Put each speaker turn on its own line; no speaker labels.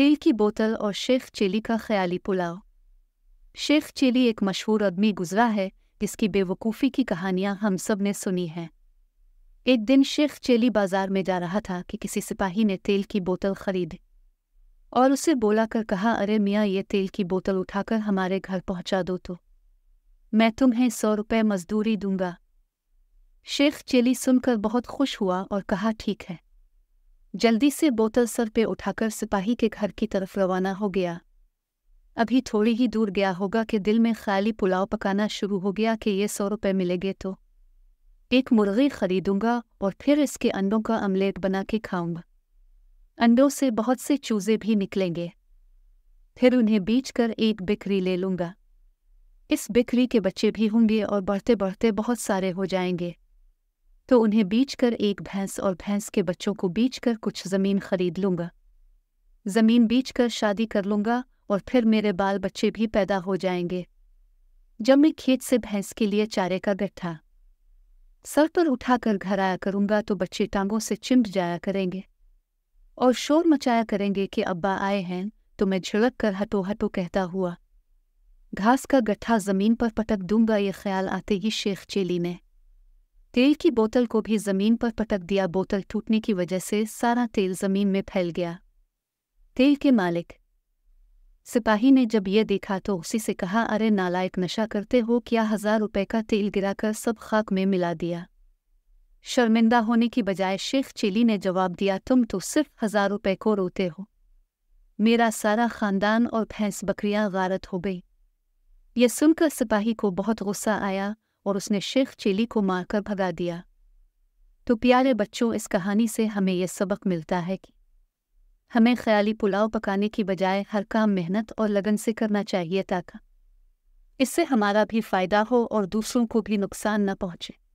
तेल की बोतल और शेख चिली का ख्याली पुलाव शेख चिली एक मशहूर आदमी गुजरा है जिसकी बेवकूफ़ी की कहानियां हम सब ने सुनी हैं एक दिन शेख चेली बाजार में जा रहा था कि किसी सिपाही ने तेल की बोतल खरीद और उसे बोला कर कहा अरे मियाँ ये तेल की बोतल उठाकर हमारे घर पहुँचा दो तो मैं तुम्हें सौ रुपये मजदूरी दूंगा शेख चेली सुनकर बहुत खुश हुआ और कहा ठीक है जल्दी से बोतल सर पे उठाकर सिपाही के घर की तरफ रवाना हो गया अभी थोड़ी ही दूर गया होगा कि दिल में ख्याली पुलाव पकाना शुरू हो गया कि ये सौ रुपये मिलेंगे तो एक मुर्गी खरीदूंगा और फिर इसके अंडों का अमलेट बना के खाऊंगा अंडों से बहुत से चूजे भी निकलेंगे फिर उन्हें बीच कर एक बिक्री ले लूंगा इस बिक्री के बच्चे भी होंगे और बढ़ते बढ़ते बहुत सारे हो जाएंगे तो उन्हें बेचकर एक भैंस और भैंस के बच्चों को बेचकर कुछ ज़मीन खरीद लूंगा ज़मीन बेचकर शादी कर लूँगा और फिर मेरे बाल बच्चे भी पैदा हो जाएंगे जब मैं खेत से भैंस के लिए चारे का गठा सर पर उठाकर घर आया करूँगा तो बच्चे टांगों से चिमट जाया करेंगे और शोर मचाया करेंगे कि अब्बा आए हैं तो मैं झिड़क कर हटो हटो कहता हुआ घास का गठा जमीन पर पटक दूंगा ये ख्याल आते ही शेख चेली ने तेल की बोतल को भी जमीन पर पटक दिया बोतल टूटने की वजह से सारा तेल जमीन में फैल गया तेल के मालिक सिपाही ने जब यह देखा तो उसी से कहा अरे नालायक नशा करते हो क्या हजार रुपए का तेल गिराकर सब खाक में मिला दिया शर्मिंदा होने की बजाय शेख चिली ने जवाब दिया तुम तो सिर्फ हजार रुपए को रोते हो मेरा सारा खानदान और भैंस बकरियां गारत हो गई यह सुनकर सिपाही को बहुत गुस्सा आया और उसने शेख चेली को मारकर भगा दिया तो प्यारे बच्चों इस कहानी से हमें यह सबक मिलता है कि हमें ख्याली पुलाव पकाने की बजाय हर काम मेहनत और लगन से करना चाहिए ताकि इससे हमारा भी फ़ायदा हो और दूसरों को भी नुकसान न पहुँचे